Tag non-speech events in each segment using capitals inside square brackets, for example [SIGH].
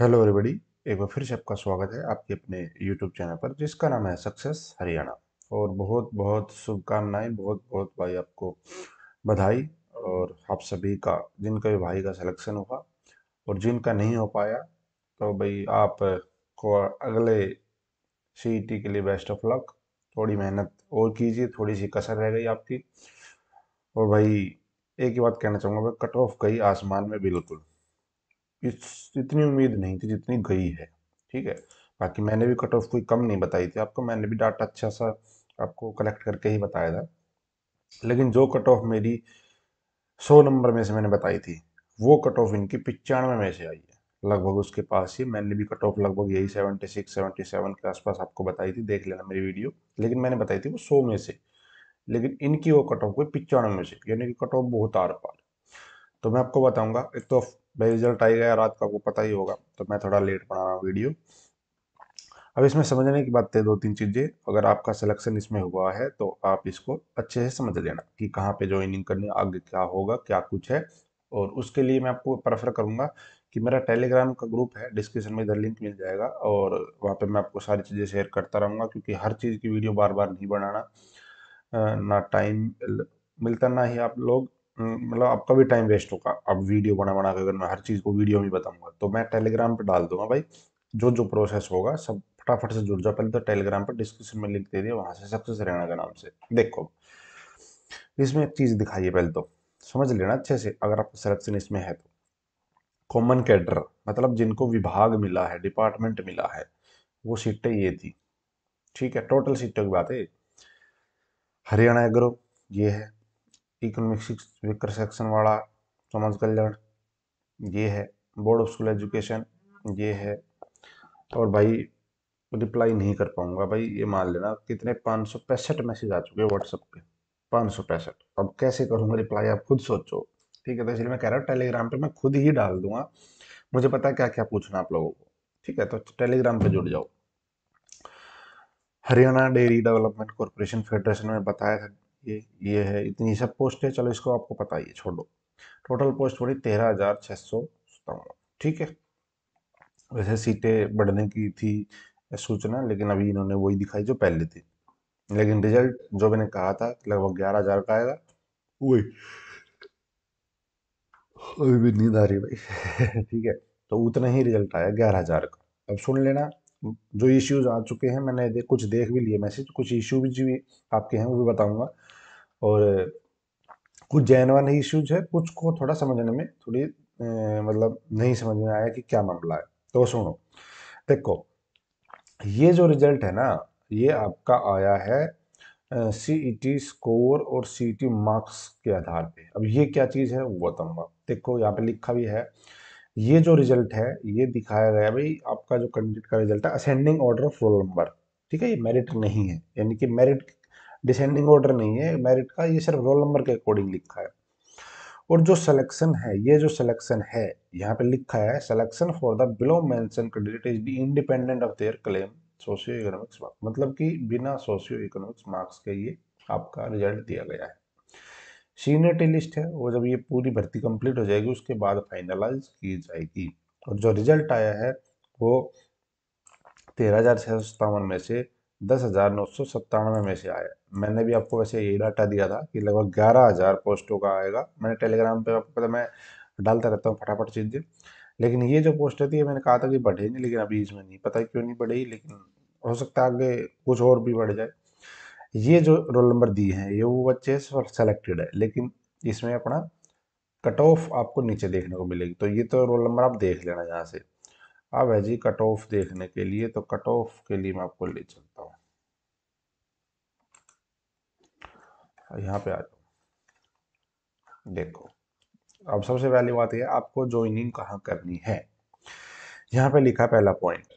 Hello everybody एक बार फिर से आपका स्वागत है आपके अपने यूट्यूब चैनल पर जिसका नाम है सक्सेस हरियाणा और बहुत बहुत शुभकामनाएं बहुत बहुत भाई आपको बधाई और आप सभी का जिनका भी भाई का सिलेक्शन हुआ और जिनका नहीं हो पाया तो भाई आप को अगले सी e के लिए बेस्ट ऑफ लक थोड़ी मेहनत और कीजिए थोड़ी सी कसर रह गई आपकी और भाई एक ही बात कहना चाहूँगा भाई कट ऑफ गई आसमान में बिल्कुल इस इतनी उम्मीद नहीं थी जितनी गई है ठीक है बाकी मैंने भी कट ऑफ कोई कम नहीं बताई थी आपको मैंने भी डाटा अच्छा सा आपको कलेक्ट करके ही बताया था लेकिन जो कट ऑफ मेरी सौ नंबर में से मैंने बताई थी वो कट ऑफ इनकी पचानवे में से आई है लगभग उसके पास ही मैंने भी कट ऑफ लगभग यही सेवेंटी सिक्स सेवेंटी सेवन के आसपास आपको बताई थी देख लेना मेरी वीडियो लेकिन मैंने बताई थी वो सौ में से लेकिन इनकी वो कट ऑफ कोई पचानवे में से यानी कि कट ऑफ बहुत आर पार तो मैं आपको बताऊंगा एक तो भाई रिजल्ट आ गया रात को आपको पता ही होगा तो मैं थोड़ा लेट बना रहा हूँ वीडियो अब इसमें समझने की बात दो तीन चीज़ें अगर आपका सिलेक्शन इसमें हुआ है तो आप इसको अच्छे से समझ लेना कि कहाँ पे ज्वाइनिंग करनी आगे क्या होगा क्या कुछ है और उसके लिए मैं आपको प्रेफर करूँगा कि मेरा टेलीग्राम का ग्रुप है डिस्क्रिप्शन में इधर लिंक मिल जाएगा और वहाँ पर मैं आपको सारी चीज़ें शेयर करता रहूँगा क्योंकि हर चीज़ की वीडियो बार बार नहीं बनाना ना टाइम मिलता ना ही आप लोग मतलब आपका भी टाइम वेस्ट होगा अब वीडियो बना बना के अगर मैं हर चीज़ को वीडियो में बताऊंगा तो मैं टेलीग्राम पे डाल दूंगा भाई जो जो प्रोसेस होगा सब फटाफट से जुड़ जाओ पहले तो टेलीग्राम पर डिस्क्रिप्शन में लिंक दे दिया वहाँ से सक्सेस रहना के नाम से देखो इसमें एक चीज़ दिखाइए पहले तो समझ लेना अच्छे से अगर आपका सिलेक्शन इसमें है तो कॉमन कैडर मतलब जिनको विभाग मिला है डिपार्टमेंट मिला है वो सीटें ये थी ठीक है टोटल सीटों की बात है हरियाणा एग्रो ये है इकोनॉमिक सिक्स विकर सेक्शन वाला समाज कल्याण ये है बोर्ड ऑफ स्कूल एजुकेशन ये है और भाई रिप्लाई नहीं कर पाऊंगा भाई ये मान लेना कितने पाँच सौ पैंसठ मैसेज आ चुके हैं व्हाट्सअप पे पाँच सौ पैंसठ अब कैसे करूँगा रिप्लाई आप खुद सोचो ठीक है तो इसलिए मैं कह रहा हूँ टेलीग्राम पे मैं खुद ही डाल दूंगा मुझे पता है क्या क्या पूछना आप लोगों को ठीक है तो टेलीग्राम पे जुड़ जाओ Haryana dairy development corporation federation में बताया था ये ये है इतनी सब पोस्ट है चलो इसको आपको पता ही है छोड़ो टोटल पोस्ट पड़ी तेरह हज़ार छः सौ सतावन ठीक है वैसे सीटें बढ़ने की थी सूचना लेकिन अभी इन्होंने वही दिखाई जो पहले थी लेकिन रिजल्ट जो मैंने कहा था लगभग ग्यारह हज़ार का आएगा वही अभी भी नींद आ रही भाई [LAUGHS] ठीक है तो उतना ही रिजल्ट आया ग्यारह हज़ार का अब सुन लेना जो इश्यूज आ चुके हैं मैंने कुछ देख भी लिए मैसेज कुछ इश्यूज भी आपके हैं वो भी बताऊंगा और कुछ जैनवन इश्यूज है कुछ को थोड़ा समझने में थोड़ी ए, मतलब नहीं समझ में आया कि क्या मामला है तो सुनो देखो ये जो रिजल्ट है ना ये आपका आया है सी टी स्कोर और सी टी मार्क्स के आधार पे अब ये क्या चीज़ है वो बताऊंगा देखो यहाँ पे लिखा भी है ये जो रिजल्ट है ये दिखाया गया भाई आपका जो कैंडिडेट का रिजल्ट है ascending order of roll number ठीक है ये मेरिट नहीं है यानी कि मेरिट डिसेंडिंग ऑर्डर नहीं है मेरिट का ये सिर्फ रोल नंबर के अकॉर्डिंग लिखा है और जो सिलेक्शन है ये जो सिलेक्शन है यहाँ पे लिखा है selection for the below mention candidate is be independent of their claim socio economics marks मतलब कि बिना सोशियो इकोनॉमिक्स मार्क्स के ये आपका रिजल्ट दिया गया है सीनियर टी लिस्ट है वो जब ये पूरी भर्ती कंप्लीट हो जाएगी उसके बाद फाइनलाइज की जाएगी और जो रिजल्ट आया है वो तेरह हज़ार छः सौ सत्तावन में से दस हज़ार नौ सौ सत्तानवे में से आया मैंने भी आपको वैसे यही डाटा दिया था कि लगभग ग्यारह हज़ार पोस्टों का आएगा मैंने टेलीग्राम पे आपको पता मैं डालता रहता हूँ फटाफट चीज़ें लेकिन ये जो पोस्टर थी मैंने कहा था कि बढ़ेगी लेकिन अभी इसमें नहीं पता क्यों नहीं बढ़ेगी लेकिन हो सकता है आगे कुछ और भी बढ़ जाए ये जो रोल नंबर दिए हैं ये वो बच्चे सेलेक्टेड है लेकिन इसमें अपना कट ऑफ आपको नीचे देखने को मिलेगी तो ये तो रोल नंबर आप देख लेना यहाँ से अब है जी कट ऑफ देखने के लिए तो कट ऑफ के लिए मैं आपको ले चलता हूँ यहाँ पे आ जाओ देखो अब सबसे पहली बात ये आपको ज्वाइनिंग कहाँ करनी है यहाँ पे लिखा पहला point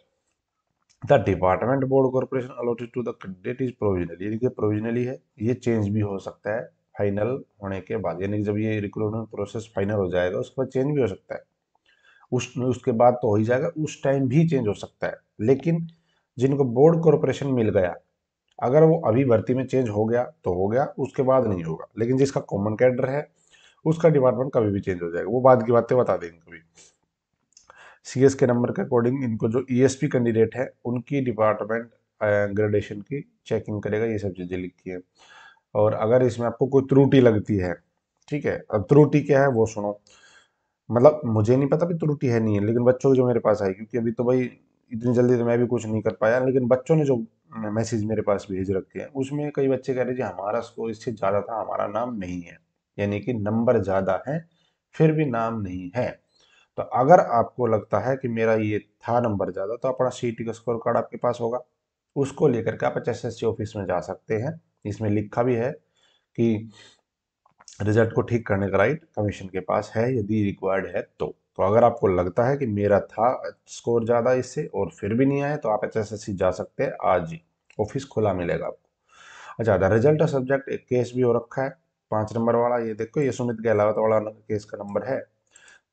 the department board corporation allotted to the candidate is provisionally यानी कि प्रोविजनली है ये चेंज भी हो सकता है फाइनल होने के बाद यानी कि जब ये रिक्रूटमेंट प्रोसेस फाइनल हो जाएगा उसके बाद चेंज भी हो सकता है उस उसके बाद तो हो ही जाएगा उस टाइम भी चेंज हो सकता है लेकिन जिनको बोर्ड कॉरपोरेशन मिल गया अगर वो अभी भर्ती में चेंज हो गया तो हो गया उसके बाद नहीं होगा लेकिन जिसका कॉमन कैडर है उसका डिपार्टमेंट कभी भी चेंज हो जाएगा वो बाद की बातें बता देंगे कभी सी के नंबर के अकॉर्डिंग इनको जो ई कैंडिडेट है उनकी डिपार्टमेंट ग्रेडेशन की चेकिंग करेगा ये सब चीज़ें लिखी है और अगर इसमें आपको कोई त्रुटि लगती है ठीक है अब त्रुटि क्या है वो सुनो मतलब मुझे नहीं पता भी त्रुटि तो है नहीं है लेकिन बच्चों की जो मेरे पास आई क्योंकि अभी तो भाई इतनी जल्दी तो मैं भी कुछ नहीं कर पाया लेकिन बच्चों ने जो मैसेज मेरे पास भेज रखे हैं उसमें कई बच्चे कह रहे जी हमारा स्कोर इससे ज़्यादा था हमारा नाम नहीं है यानी कि नंबर ज़्यादा है फिर भी नाम नहीं है तो अगर आपको लगता है कि मेरा ये था नंबर ज़्यादा तो अपना सी का स्कोर कार्ड आपके पास होगा उसको लेकर के आप एच ऑफिस में जा सकते हैं इसमें लिखा भी है कि रिजल्ट को ठीक करने का राइट कमीशन के पास है यदि रिक्वायर्ड है तो तो अगर आपको लगता है कि मेरा था स्कोर ज़्यादा इससे और फिर भी नहीं आया तो आप एच जा सकते हैं आज ही ऑफिस खुला मिलेगा आपको अच्छा द रिजल्ट और सब्जेक्ट एक केस भी हो रखा है पाँच नंबर वाला ये देखो ये सुमित गहलावत वाला केस का नंबर है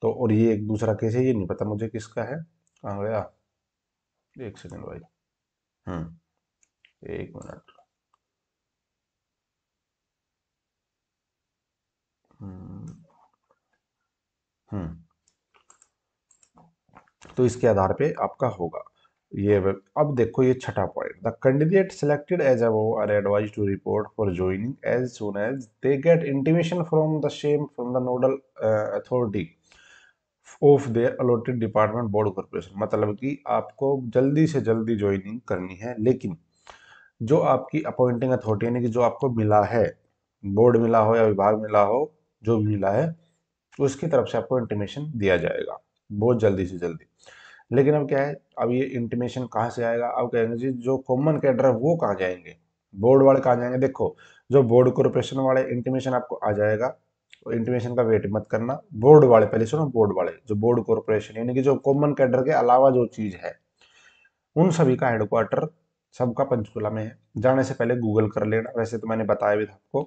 तो और ये एक दूसरा केस है ये नहीं पता मुझे किसका है कहाँ गया एक सेकेंड भाई हम्म एक मिनट हम्म। तो इसके आधार पे आपका होगा ये अब देखो ये छठा point the candidate selected as अब are advise to report for joining as soon as they get intimation from the same from the nodal authority of their allotted department board corporation मतलब कि आपको जल्दी से जल्दी ज्वाइनिंग करनी है लेकिन जो आपकी अपॉइंटिंग अथॉरिटी यानी कि जो आपको मिला है बोर्ड मिला हो या विभाग मिला हो जो भी मिला है उसकी तरफ से आपको इंटीमेशन दिया जाएगा बहुत जल्दी से जल्दी लेकिन अब क्या है अब ये इंटीमेशन कहाँ से आएगा अब कहेंगे जी जो कॉमन कैडर है वो कहाँ जाएंगे बोर्ड वाले कहाँ जाएंगे देखो जो बोर्ड कॉरपोरेशन वाले इंटीमेशन आपको आ जाएगा इंटीमेशन का वेट मत करना बोर्ड वाले पहले सुनो बोर्ड वाले जो बोर्ड कॉरपोरेशन यानी कि जो कॉमन कैडर के अलावा जो चीज़ है उन सभी का हेडक्वार्टर सबका पंचकुला में है जाने से पहले गूगल कर लेना वैसे तो मैंने बताया भी था आपको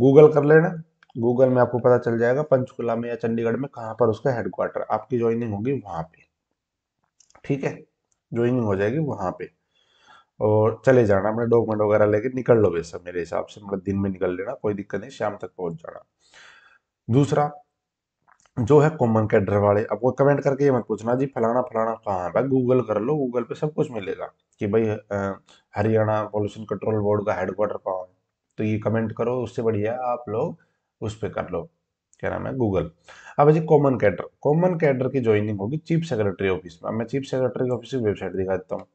गूगल कर लेना गूगल में आपको पता चल जाएगा पंचकुला में या चंडीगढ़ में कहाँ पर उसका हेडक्वार्टर आपकी ज्वाइनिंग होगी वहाँ पे ठीक है ज्वाइनिंग हो जाएगी वहाँ पे और चले जाना अपने डॉक्यूमेंट वगैरह लेके निकल लो वैसे मेरे हिसाब से मतलब दिन में निकल लेना कोई दिक्कत नहीं शाम तक पहुँच जाना दूसरा जो है कॉमन कैडर वाले आपको कमेंट करके ये मत पूछना जी फलाना फलाना कहाँ है भाई गूगल कर लो गूगल पे सब कुछ मिलेगा कि भाई हरियाणा पॉल्यूशन कंट्रोल बोर्ड का हेडक्वार्टर कहाँ है तो ये कमेंट करो उससे बढ़िया आप लोग उस पर कर लो क्या नाम है गूगल अब जी कॉमन कैडर कॉमन कैडर की ज्वाइनिंग होगी चीफ सेक्रेटरी ऑफिस में अब मैं चीफ सेक्रेटरी ऑफिस की वेबसाइट दिखा देता हूँ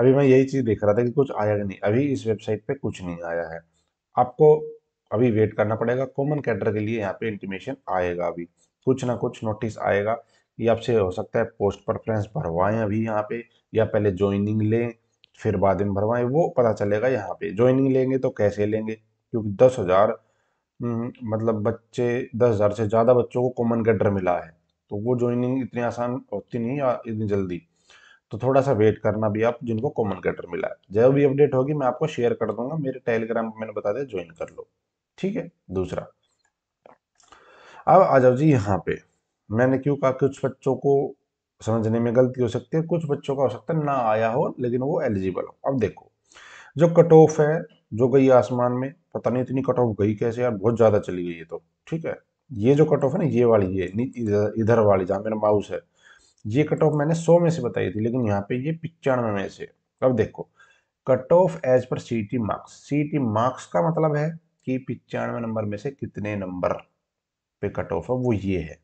अभी मैं यही चीज़ देख रहा था कि कुछ आया कि नहीं अभी इस वेबसाइट पे कुछ नहीं आया है आपको अभी वेट करना पड़ेगा कॉमन कैडर के लिए यहाँ पे इंटीमेशन आएगा अभी कुछ ना कुछ नोटिस आएगा ये आपसे हो सकता है पोस्ट परफ्रेंस भरवाएं अभी यहाँ पे या पहले ज्वाइनिंग लें फिर बाद में भरवाएं वो पता चलेगा यहाँ पे ज्वाइनिंग लेंगे तो कैसे लेंगे क्योंकि दस हज़ार हम्म, मतलब बच्चे दस हज़ार से ज़्यादा बच्चों को कॉमन कैडर मिला है तो वो ज्वाइनिंग इतनी आसान होती नहीं या इतनी जल्दी तो थोड़ा सा वेट करना भी आप जिनको कॉमन कैडर मिला है जब भी अपडेट होगी मैं आपको शेयर कर दूंगा मेरे टेलीग्राम पर मैंने बता दिया ज्वाइन कर लो ठीक है दूसरा अब आ जाओ जी यहाँ पे मैंने क्यों कहा कुछ बच्चों को समझने में गलती हो सकती है कुछ बच्चों का हो सकता है ना आया हो लेकिन वो एलिजिबल हो अब देखो जो कट ऑफ है जो गई आसमान में पता नहीं इतनी कट ऑफ गई कैसे यार बहुत ज़्यादा चली गई ये तो ठीक है ये जो कट ऑफ है ना ये वाली ये इधर वाली जहाँ मेरा माउस है ये कट ऑफ मैंने सौ में से बताई थी लेकिन यहाँ पे ये पिचानवे में से अब देखो cut off as per C T marks C marks का मतलब है कि पिचानवे नंबर में से कितने नंबर पे कट ऑफ है वो ये है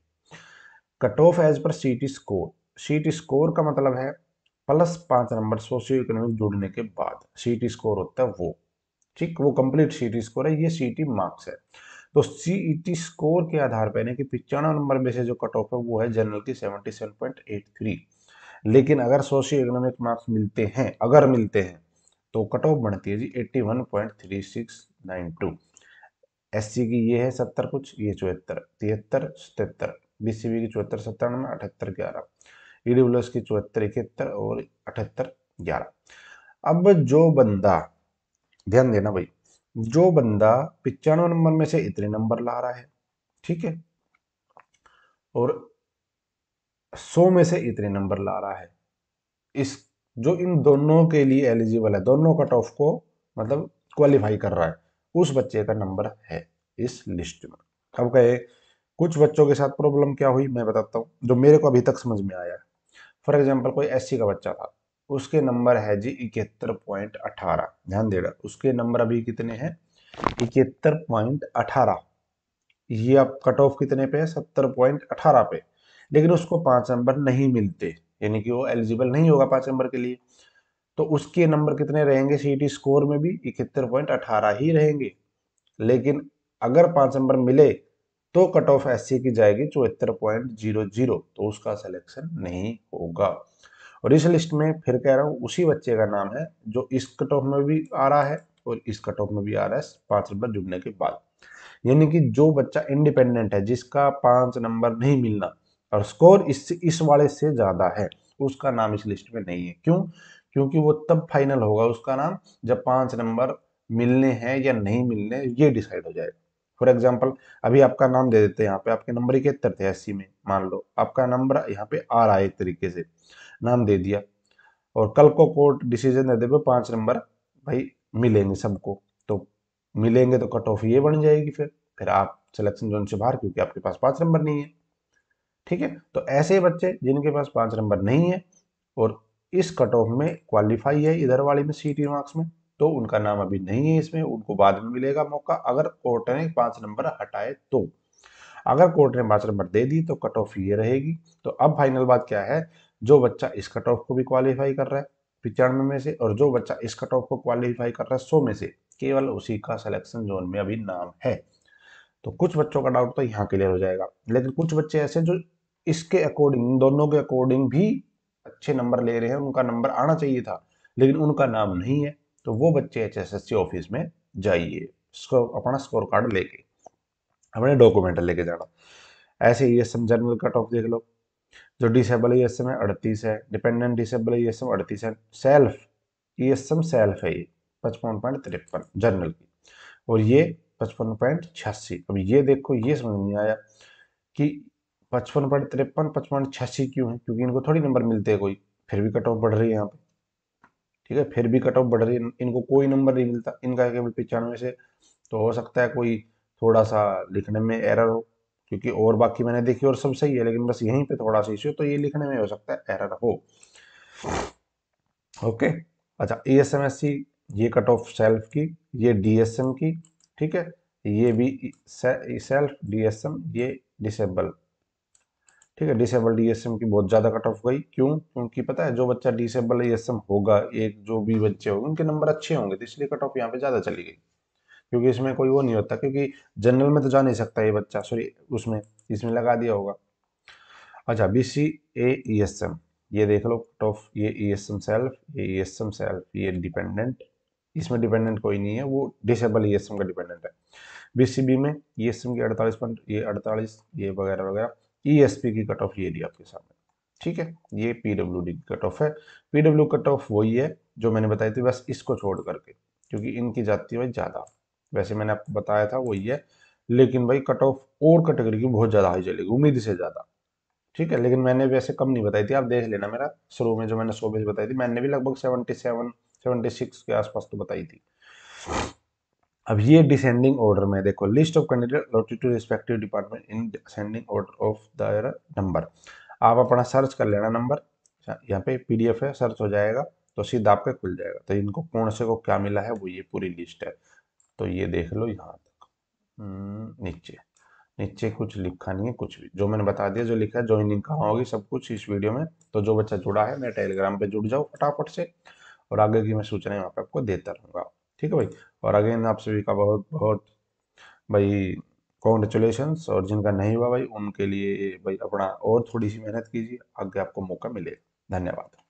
cut off as per C T score C T score का मतलब है प्लस पाँच नंबर सोशियो इकोनॉमिक जुड़ने के बाद सी टी स्कोर होता है वो ठीक वो कंप्लीट सी स्कोर है ये सी मार्क्स है तो सी स्कोर के आधार पर यानी कि पिचानवे नंबर में से जो कट ऑफ है वो है जनरल की seventy seven point eight three लेकिन अगर सोशियो इकोनॉमिक मार्क्स मिलते हैं अगर मिलते हैं तो कट ऑफ बढ़ती है जी eighty one point three six nine two S C की ये है सत्तर कुछ ये चौहत्तर तिहत्तर सतहत्तर बी सी बी की चौहत्तर सत्तानवे अठहत्तर ग्यारह ई डब्ल्यू एस की चौहत्तर इकहत्तर और अठहत्तर ग्यारह अब जो बंदा ध्यान देना भाई जो बंदा पिचानवे नंबर में से इतने नंबर ला रहा है ठीक है और सौ में से इतने नंबर ला रहा है इस जो इन दोनों के लिए एलिजिबल है दोनों कट ऑफ को मतलब क्वालिफाई कर रहा है उस बच्चे का नंबर है इस लिस्ट में अब कहे कुछ बच्चों के साथ प्रॉब्लम क्या हुई मैं बताता हूँ जो मेरे को अभी तक समझ में आया है फॉर एग्जाम्पल कोई एस का बच्चा था उसके नंबर है जी इकहत्तर पॉइंट अठारह ध्यान देना उसके नंबर अभी कितने हैं इकहत्तर पॉइंट अठारह ये आप कट ऑफ कितने पे है सत्तर पॉइंट अठारह पे लेकिन उसको पांच नंबर नहीं मिलते यानी कि वो एलिजिबल नहीं होगा पांच नंबर के लिए तो उसके नंबर कितने रहेंगे सी स्कोर में भी इकहत्तर पॉइंट अठारह ही रहेंगे लेकिन अगर पांच नंबर मिले तो कट ऑफ एस की जाएगी चौहत्तर पॉइंट जीरो जीरो तो उसका सिलेक्शन नहीं होगा और इस लिस्ट में फिर कह रहा हूँ उसी बच्चे का नाम है जो इस कट ऑफ में भी आ रहा है और इस कट ऑफ में भी आ रहा है पाँच नंबर जुड़ने के बाद यानी कि जो बच्चा इंडिपेंडेंट है जिसका पाँच नंबर नहीं मिलना और स्कोर इससे इस वाले से ज़्यादा है उसका नाम इस लिस्ट में नहीं है क्यों क्योंकि वो तब फाइनल होगा उसका नाम जब पाँच नंबर मिलने हैं या नहीं मिलने ये डिसाइड हो जाएगा फॉर एग्जाम्पल अभी आपका नाम दे देते हैं यहाँ पे आपके नंबर इकहत्तर थे अस्सी में मान लो आपका नंबर यहाँ पे आ रहा है एक तरीके से नाम दे दिया और कल को कोर्ट डिसीजन दे दे पे नंबर भाई मिलेंगे सबको तो मिलेंगे तो कट ऑफ ये बन जाएगी फिर फिर आप सिलेक्शन जोन से बाहर क्योंकि आपके पास पांच नंबर नहीं है ठीक है तो ऐसे बच्चे जिनके पास पांच नंबर नहीं है और इस कट ऑफ में क्वालिफाई है इधर वाले में सी मार्क्स में तो उनका नाम अभी नहीं है इसमें उनको बाद में मिलेगा मौका अगर कोर्ट ने पांच नंबर हटाए तो अगर कोर्ट ने पांच नंबर दे दी तो कट ऑफ ये रहेगी तो अब फाइनल बात क्या है जो बच्चा इस कट ऑफ को भी क्वालिफाई कर रहा है पिचानवे में से और जो बच्चा इस कट ऑफ को क्वालिफाई कर रहा है सौ में से केवल उसी का सिलेक्शन जोन में अभी नाम है तो कुछ बच्चों का डाउट तो यहाँ क्लियर हो जाएगा लेकिन कुछ बच्चे ऐसे जो इसके अकॉर्डिंग दोनों के अकॉर्डिंग भी अच्छे नंबर ले रहे हैं उनका नंबर आना चाहिए था लेकिन उनका नाम नहीं है तो वो बच्चे एच ऑफिस में जाइए अपना स्कोर कार्ड लेके अपने डॉक्यूमेंट लेके जाना ऐसे ही जनरल कट ऑफ देख लो जो डिसेबल ई एस एम है अड़तीस है dependent disable E S M अड़तीस है self E S M self है ये पचपन पॉइंट तिरपन जनरल की और ये पचपन पॉइंट छियासी अब ये देखो ये समझ नहीं आया कि पचपन पॉइंट तिरपन पचपन छियासी क्यों है क्योंकि इनको थोड़ी नंबर मिलते हैं कोई फिर भी कट ऑफ बढ़ रही है यहाँ पे ठीक है फिर भी कट ऑफ बढ़ रही है इनको कोई नंबर नहीं मिलता इनका केवल पचानवे से तो हो सकता है कोई थोड़ा सा लिखने में एरर हो क्योंकि और बाकी मैंने देखी और सब सही है लेकिन बस यहीं पे थोड़ा सा इश्यू तो ये लिखने में हो सकता है एरर हो ओके अच्छा E S M S C ये कट ऑफ सेल्फ की ये डी एस एम की ठीक है ये भी सेल्फ डी एस एम ये डिसेबल ठीक है डिसेबल डीएसएम की बहुत ज़्यादा कट ऑफ गई क्यों क्योंकि पता है जो बच्चा डिसेबल ई एस एम होगा एक जो भी बच्चे होंगे उनके नंबर अच्छे होंगे तो इसलिए कट ऑफ यहाँ पे ज़्यादा चली गई क्योंकि इसमें कोई वो नहीं होता क्योंकि जनरल में तो जा नहीं सकता ये बच्चा सॉरी उसमें इसमें लगा दिया होगा अच्छा B C A E S M ये देख लो कट ऑफ ये ई एस एम सेल्फ ये ई एस एम सेल्फ ये डिपेंडेंट इसमें डिपेंडेंट कोई नहीं है वो डिसेबल ई एस एम का डिपेंडेंट है बी सी बी में ई एस एम की अड़तालीस पॉइंट ये अड़तालीस ये वगैरह वगैरह ई एस पी की कट ऑफ ये दी आपके सामने ठीक है ये पी डब्ल्यू डी की कट ऑफ है पी डब्ल्यू कट ऑफ वही है जो मैंने बताई थी बस इसको छोड़ करके क्योंकि इनकी जाति है ज़्यादा वैसे मैंने आपको बताया था वही है लेकिन भाई कट ऑफ और कैटेगरी की बहुत ज़्यादा हाई चलेगी उम्मीद से ज़्यादा ठीक है लेकिन मैंने वैसे कम नहीं बताई थी आप देख लेना मेरा शुरू में जो मैंने सौ पेज बताई थी मैंने भी लगभग सेवेंटी सेवन सेवेंटी सिक्स के आसपास तो बताई थी अब ये डिसेंडिंग ऑर्डर में देखो list of candidate allotted to respective department in descending order of the number आप अपना सर्च कर लेना नंबर यहाँ पे पीडीएफ है सर्च हो जाएगा तो सीधा आपका खुल जाएगा तो इनको कौन से को क्या मिला है वो ये पूरी लिस्ट है तो ये देख लो यहाँ तक हम्म। नीचे नीचे कुछ लिखा नहीं है कुछ भी जो मैंने बता दिया जो लिखा है ज्वाइनिंग कहाँ होगी सब कुछ इस वीडियो में तो जो बच्चा जुड़ा है मैं टेलीग्राम पे जुड़ जाओ फटाफट से और आगे की मैं सूचना वहाँ पे आपको देता रहूँगा ठीक है भाई और अगेन आप सभी का बहुत बहुत भाई कॉन्ग्रेचुलेशन और जिनका नहीं हुआ भाई उनके लिए भाई अपना और थोड़ी सी मेहनत कीजिए आगे आपको मौका मिलेगा धन्यवाद